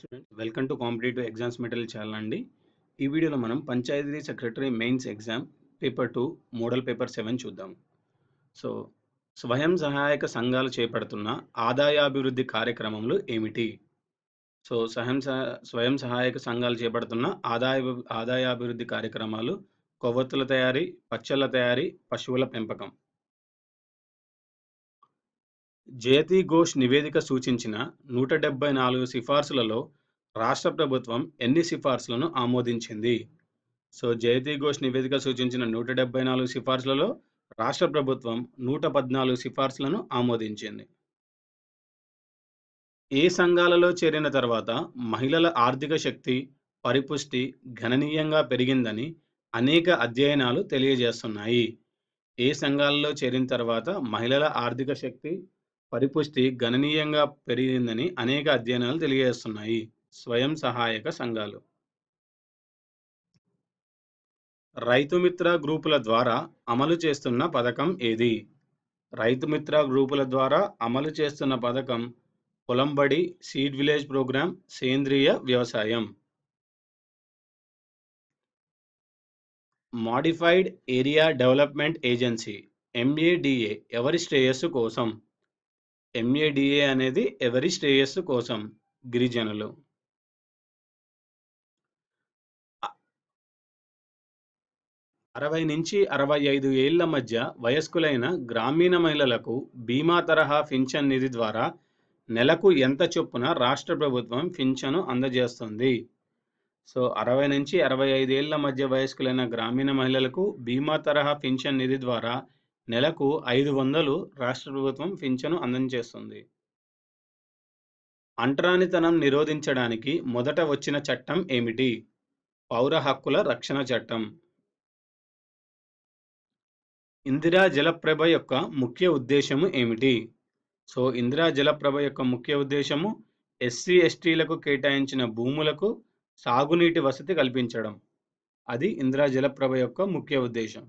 student welcome to competitive exams material channel అండి ఈ వీడియోలో మనం panchayat secretary mains exam paper two model paper seven చూద్దాం సో స్వయం సహాయక సంఘాలు చేపడుతున్న ఆదాయాభివృద్ధి కార్యక్రమములు ఏమిటి సో స్వయం స్వయం సహాయక సంఘాలు చేపడుతున్న ఆదాయ ఆదాయాభివృద్ధి కార్యక్రమాలు కొవ్వొత్తుల తయారీ పచ్చళ్ళ తయారీ పశువుల పెంపకం జయతి ఘోష్ నివేదిక సూచించిన నూట డెబ్బై నాలుగు సిఫార్సులలో రాష్ట్ర ప్రభుత్వం ఎన్ని సిఫార్సులను ఆమోదించింది సో జయతి ఘోష్ నివేదిక సూచించిన నూట డెబ్బై నాలుగు సిఫార్సులలో రాష్ట్ర ప్రభుత్వం నూట పద్నాలుగు సిఫార్సులను ఆమోదించింది ఏ సంఘాలలో చేరిన తర్వాత మహిళల ఆర్థిక శక్తి పరిపుష్టి గణనీయంగా పెరిగిందని అనేక అధ్యయనాలు తెలియజేస్తున్నాయి ఏ సంఘాలలో చేరిన తర్వాత మహిళల ఆర్థిక శక్తి పరిపుష్టి గణనీయంగా పెరిగిందని అనేక అధ్యయనాలు తెలియజేస్తున్నాయి స్వయం సహాయక సంఘాలు రైతుమిత్ర గ్రూపుల ద్వారా అమలు చేస్తున్న పథకం ఏది రైతుమిత్ర గ్రూపుల ద్వారా అమలు చేస్తున్న పథకం పొలంబడి సీడ్ విలేజ్ ప్రోగ్రాం సేంద్రియ వ్యవసాయం modified area development agency MADA ఎవరి శ్రేయస్సు కోసం ఎంఏడిఏ అనేది ఎవరి శ్రేయస్సు కోసం గిరిజనులు అరవై నుంచి అరవై ఐదు ఏళ్ల మధ్య వయస్కులైన గ్రామీణ మహిళలకు బీమా తరహా పింఛన్ నిధి ద్వారా నెలకు ఎంత చొప్పున రాష్ట్ర ప్రభుత్వం పింఛను అందజేస్తుంది సో అరవై నుంచి అరవై ఐదు ఏళ్ల మధ్య వయస్కులైన గ్రామీణ మహిళలకు బీమా తరహా పింఛన్ నిధి ద్వారా నెలకు ఐదు వందలు రాష్ట్ర ప్రభుత్వం పింఛను అందించేస్తుంది అంటరానితనం నిరోధించడానికి మొదట వచ్చిన చట్టం ఏమిటి పౌర హక్కుల రక్షణ చట్టం ఇందిరా జలప్రభ యొక్క ముఖ్య ఉద్దేశము ఏమిటి సో ఇందిరా జలప్రభ యొక్క ముఖ్య ఉద్దేశము ఎస్సీ ఎస్టీలకు కేటాయించిన భూములకు సాగునీటి వసతి కల్పించడం అది ఇందిరా జలప్రభ యొక్క ముఖ్య ఉద్దేశం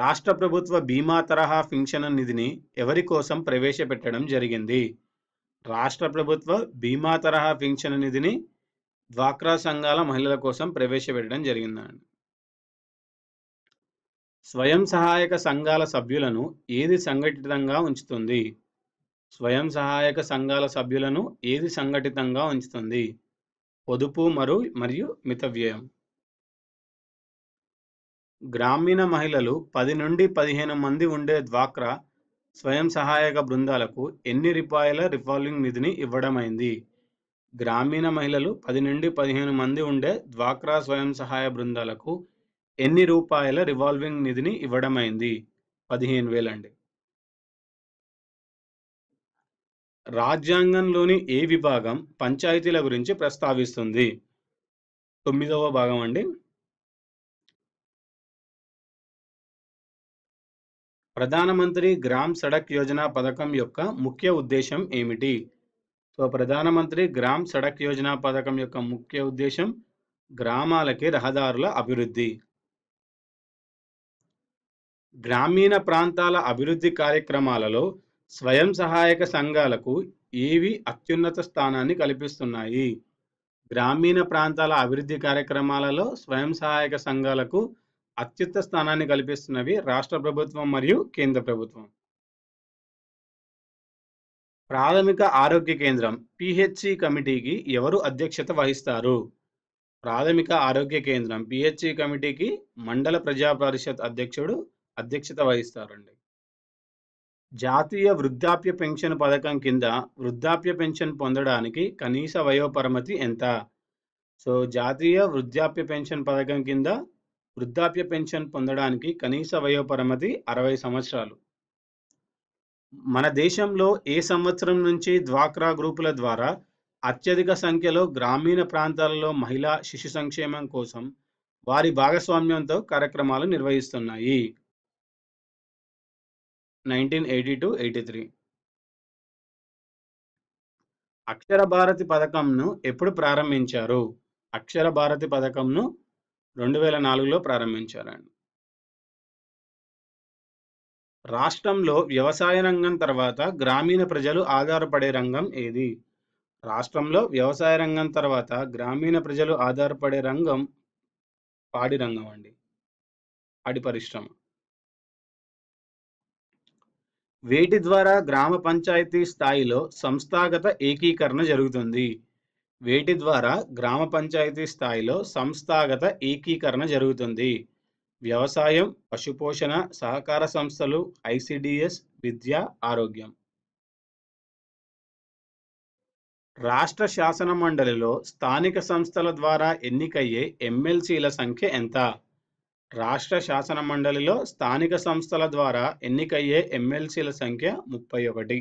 రాష్ట్ర ప్రభుత్వ బీమా తరహా పింఛను నిధిని ఎవరి కోసం ప్రవేశపెట్టడం జరిగింది రాష్ట్ర ప్రభుత్వ బీమా తరహా పింఛను నిధిని డ్వాక్రా సంఘాల మహిళల కోసం ప్రవేశపెట్టడం జరిగిందండి స్వయం సహాయక సంఘాల సభ్యులను ఏది సంఘటితంగా ఉంచుతుంది స్వయం సహాయక సంఘాల సభ్యులను ఏది సంఘటితంగా ఉంచుతుంది పొదుపు మరు మరియు మితవ్యయం గ్రామీణ మహిళలు పది నుండి పదిహేను మంది ఉండే డ్వాక్రా స్వయం సహాయక బృందాలకు ఎన్ని రూపాయల రివాల్వింగ్ నిధిని ఇవ్వడమైంది గ్రామీణ మహిళలు పది నుండి పదిహేను మంది ఉండే డ్వాక్రా స్వయం సహాయ బృందాలకు ఎన్ని రూపాయల రివాల్వింగ్ నిధిని ఇవ్వడమైంది పదిహేను వేలండి రాజ్యాంగంలోని ఏ విభాగం పంచాయతీల గురించి ప్రస్తావిస్తుంది తొమ్మిదవ భాగం అండి ప్రధానమంత్రి గ్రామ్ సడక్ యోజన పథకం యొక్క ముఖ్య ఉద్దేశం ఏమిటి సో ప్రధానమంత్రి గ్రామ్ సడక్ యోజన పథకం యొక్క ముఖ్య ఉద్దేశం గ్రామాలకి రహదారుల అభివృద్ధి గ్రామీణ ప్రాంతాల అభివృద్ధి కార్యక్రమాలలో స్వయం సహాయక సంఘాలకు ఏవి అత్యున్నత స్థానాన్ని కల్పిస్తున్నాయి గ్రామీణ ప్రాంతాల అభివృద్ధి కార్యక్రమాలలో స్వయం సహాయక సంఘాలకు అత్యుత్త స్థానాన్ని కల్పిస్తున్నవి రాష్ట్ర ప్రభుత్వం మరియు కేంద్ర ప్రభుత్వం ప్రాథమిక ఆరోగ్య కేంద్రం పిహెచ్సి కమిటీకి ఎవరు అధ్యక్షత వహిస్తారు ప్రాథమిక ఆరోగ్య కేంద్రం పిహెచ్సి కమిటీకి మండల ప్రజా పరిషత్ అధ్యక్షుడు అధ్యక్షత వహిస్తారండి జాతీయ వృద్ధాప్య పెన్షన్ పథకం కింద వృద్ధాప్య పెన్షన్ పొందడానికి కనీస వయోపరిమితి ఎంత సో జాతీయ వృద్ధాప్య పెన్షన్ పథకం కింద వృద్ధాప్య పెన్షన్ పొందడానికి కనీస వయోపరిమితి అరవై సంవత్సరాలు మన దేశంలో ఏ సంవత్సరం నుంచి డ్వాక్రా గ్రూపుల ద్వారా అత్యధిక సంఖ్యలో గ్రామీణ ప్రాంతాలలో మహిళా శిశు సంక్షేమం కోసం వారి భాగస్వామ్యంతో కార్యక్రమాలు నిర్వహిస్తున్నాయి nineteen eighty to eighty three Akshara Bharati పథకంను ఎప్పుడు ప్రారంభించారు అక్షర భారతి పథకంను రెండు వేల నాలుగులో ప్రారంభించారండి రాష్ట్రంలో వ్యవసాయ రంగం తర్వాత గ్రామీణ ప్రజలు ఆధారపడే రంగం ఏది రాష్ట్రంలో వ్యవసాయ రంగం తర్వాత గ్రామీణ ప్రజలు ఆధారపడే రంగం పాడి రంగం అండి పాడి పరిశ్రమ వేటి ద్వారా గ్రామ పంచాయతీ స్థాయిలో సంస్థాగత ఏకీకరణ జరుగుతుంది వేటి ద్వారా గ్రామ పంచాయతీ స్థాయిలో సంస్థాగత ఏకీకరణ జరుగుతుంది వ్యవసాయం పశుపోషణ సహకార సంస్థలు ఐసిడిఎస్ విద్య ఆరోగ్యం రాష్ట్ర శాసన మండలిలో స్థానిక సంస్థల ద్వారా ఎన్నికయ్యే ఎమ్మెల్సీల సంఖ్య ఎంత రాష్ట్ర శాసన మండలిలో స్థానిక సంస్థల ద్వారా ఎన్నికయ్యే ఎమ్మెల్సీల సంఖ్య ముప్పై ఒకటి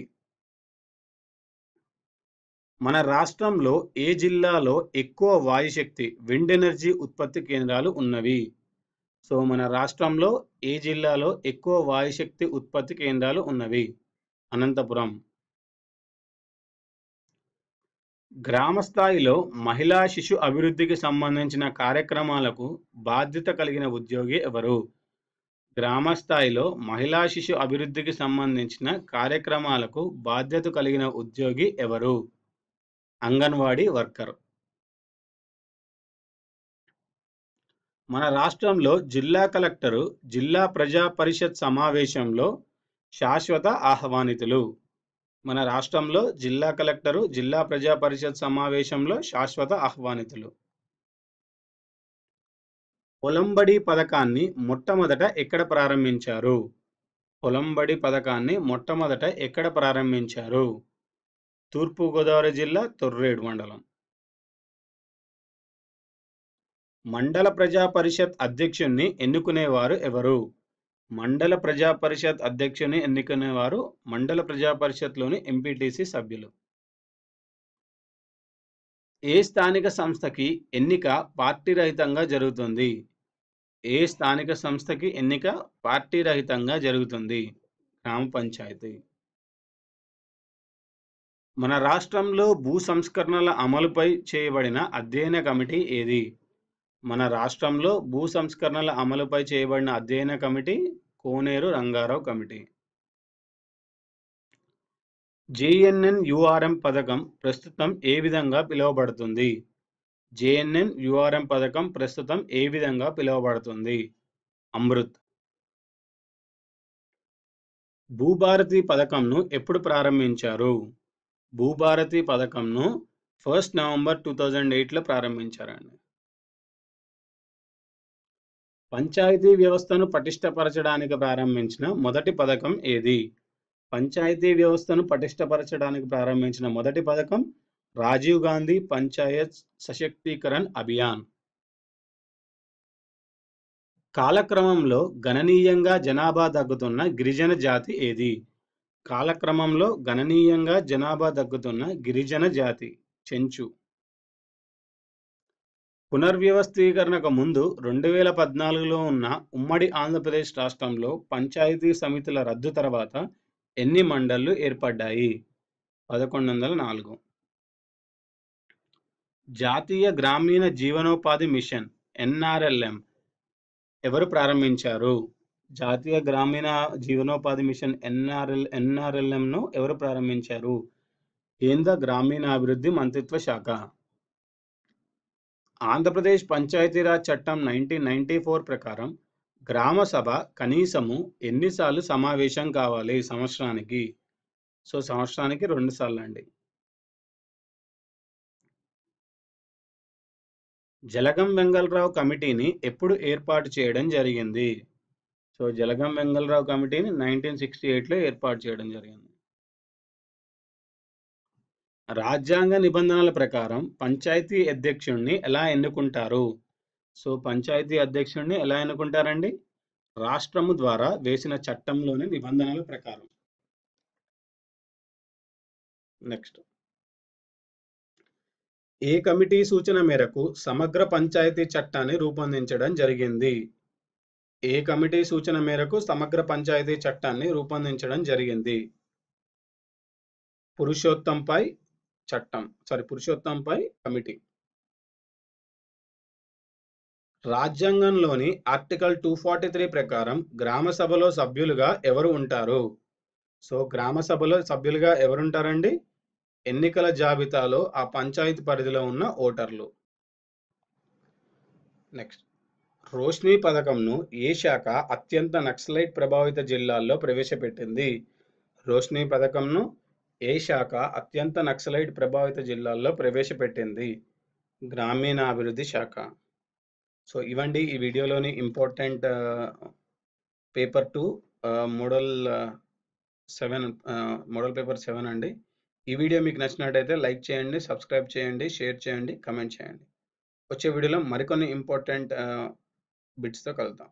మన రాష్ట్రంలో ఏ జిల్లాలో ఎక్కువ వాయుశక్తి విండ్ ఎనర్జీ ఉత్పత్తి కేంద్రాలు ఉన్నవి సో మన రాష్ట్రంలో ఏ జిల్లాలో ఎక్కువ వాయుశక్తి ఉత్పత్తి కేంద్రాలు ఉన్నవి అనంతపురం గ్రామ స్థాయిలో మహిళా శిశు అభివృద్ధికి సంబంధించిన కార్యక్రమాలకు బాధ్యత కలిగిన ఉద్యోగి ఎవరు గ్రామ స్థాయిలో మహిళా శిశు అభివృద్ధికి సంబంధించిన కార్యక్రమాలకు బాధ్యత కలిగిన ఉద్యోగి ఎవరు అంగన్వాడీ వర్కర్ మన రాష్ట్రంలో జిల్లా కలెక్టరు జిల్లా ప్రజా పరిషత్ సమావేశంలో శాశ్వత ఆహ్వానితులు మన రాష్ట్రంలో జిల్లా కలెక్టరు జిల్లా ప్రజా పరిషత్ సమావేశంలో శాశ్వత ఆహ్వానితులు పొలంబడి పథకాన్ని మొట్టమొదట ఎక్కడ ప్రారంభించారు పొలంబడి పథకాన్ని మొట్టమొదట ఎక్కడ ప్రారంభించారు తూర్పుగోదావరి జిల్లా తొర్రేడు మండలం మండల ప్రజా పరిషత్ అధ్యక్షుణ్ణి ఎన్నుకునేవారు ఎవరు మండల ప్రజా పరిషత్ అధ్యక్షుని ఎన్నుకునేవారు మండల ప్రజా పరిషత్లోని ఎంపీటీసీ సభ్యులు ఏ స్థానిక సంస్థకి ఎన్నిక పార్టీ రహితంగా జరుగుతుంది ఏ స్థానిక సంస్థకి ఎన్నిక పార్టీ రహితంగా జరుగుతుంది గ్రామ పంచాయతీ మన రాష్ట్రంలో భూ సంస్కరణల అమలుపై చేయబడిన అధ్యయన కమిటీ ఏది మన రాష్ట్రంలో భూ సంస్కరణల అమలుపై చేయబడిన అధ్యయన committee Koneru Rangarao committee JNNURM పథకం ప్రస్తుతం ఏ విధంగా పిలువబడుతుంది జేఎన్ఎన్ యుఆర్ఎం పథకం ప్రస్తుతం ఏ విధంగా పిలువబడుతుంది అమృత్ భూభారతి పథకంను ఎప్పుడు ప్రారంభించారు భూభారతి పథకంను ఫస్ట్ నవంబర్ టూ థౌజండ్ ఎయిట్లో ప్రారంభించారండి పంచాయతీ వ్యవస్థను పటిష్టపరచడానికి ప్రారంభించిన మొదటి పథకం ఏది పంచాయతీ వ్యవస్థను పటిష్టపరచడానికి ప్రారంభించిన మొదటి పథకం రాజీవ్ గాంధీ పంచాయత్ సశక్తీకరణ్ అభియాన్ కాలక్రమంలో గణనీయంగా జనాభా తగ్గుతున్న గిరిజన జాతి ఏది కాలక్రమంలో గణనీయంగా జనాభా తగ్గుతున్న గిరిజన జాతి చెంచు పునర్వ్యవస్థీకరణకు ముందు రెండు వేల పద్నాలుగులో ఉన్న ఉమ్మడి ఆంధ్రప్రదేశ్ రాష్ట్రంలో పంచాయతీ సమితుల రద్దు తర్వాత ఎన్ని మండళ్ళు ఏర్పడ్డాయి పదకొండు వందల నాలుగు జాతీయ గ్రామీణ జీవనోపాధి మిషన్ ఎన్ఆర్ఎల్ఎం ఎవరు ప్రారంభించారు జాతీయ గ్రామీణ జీవనోపాధి మిషన్ ఎన్ఆర్ఎల్ ఎన్ఆర్ఎల్ఎంను ఎవరు ప్రారంభించారు కేంద్ర గ్రామీణాభివృద్ధి మంత్రిత్వ శాఖ ఆంధ్రప్రదేశ్ పంచాయతీరాజ్ చట్టం నైన్టీన్ నైన్టీ ఫోర్ ప్రకారం గ్రామ సభ కనీసము ఎన్నిసార్లు సమావేశం కావాలి సంవత్సరానికి సో సంవత్సరానికి రెండు సార్లు అండి జలగం వెంగళరావు కమిటీని ఎప్పుడు ఏర్పాటు చేయడం జరిగింది సో జలగం వెంగళరావు కమిటీని నైన్టీన్ సిక్స్టీ ఎయిట్లో ఏర్పాటు చేయడం జరిగింది రాజ్యాంగ నిబంధనల ప్రకారం పంచాయతీ అధ్యక్షుడిని ఎలా ఎన్నుకుంటారు సో పంచాయతీ అధ్యక్షుడిని ఎలా ఎన్నుకుంటారండి రాష్ట్రము ద్వారా వేసిన చట్టంలోని నిబంధనల ప్రకారం నెక్స్ట్ ఏ కమిటీ సూచన మేరకు సమగ్ర పంచాయతీ చట్టాన్ని రూపొందించడం జరిగింది ఏ కమిటీ సూచన మేరకు సమగ్ర పంచాయతీ చట్టాన్ని రూపొందించడం జరిగింది పురుషోత్తంపై చట్టం సారీ పురుషోత్తంపై కమిటీ రాజ్యాంగంలోని ఆర్టికల్ టూ ఫార్టీ త్రీ ప్రకారం గ్రామ సభలో సభ్యులుగా ఎవరు ఉంటారు సో గ్రామ సభలో సభ్యులుగా ఎవరుంటారండి ఎన్నికల జాబితాలో ఆ పంచాయతీ పరిధిలో ఉన్న ఓటర్లు నెక్స్ట్ రోష్ని పథకంను ఏ శాఖ అత్యంత నక్సలైట్ ప్రభావిత జిల్లాల్లో ప్రవేశపెట్టింది రోష్ని పథకంను ఏ శాఖ అత్యంత నక్సలైట్ ప్రభావిత జిల్లాల్లో ప్రవేశపెట్టింది గ్రామీణాభివృద్ధి శాఖ సో ఇవండి ఈ వీడియోలోని important paper two model seven model paper seven అండి ఈ వీడియో మీకు నచ్చినట్టయితే లైక్ చేయండి సబ్స్క్రైబ్ చేయండి షేర్ చేయండి కమెంట్ చేయండి వచ్చే వీడియోలో మరికొన్ని ఇంపార్టెంట్ బిట్స్తో కలుద్దాం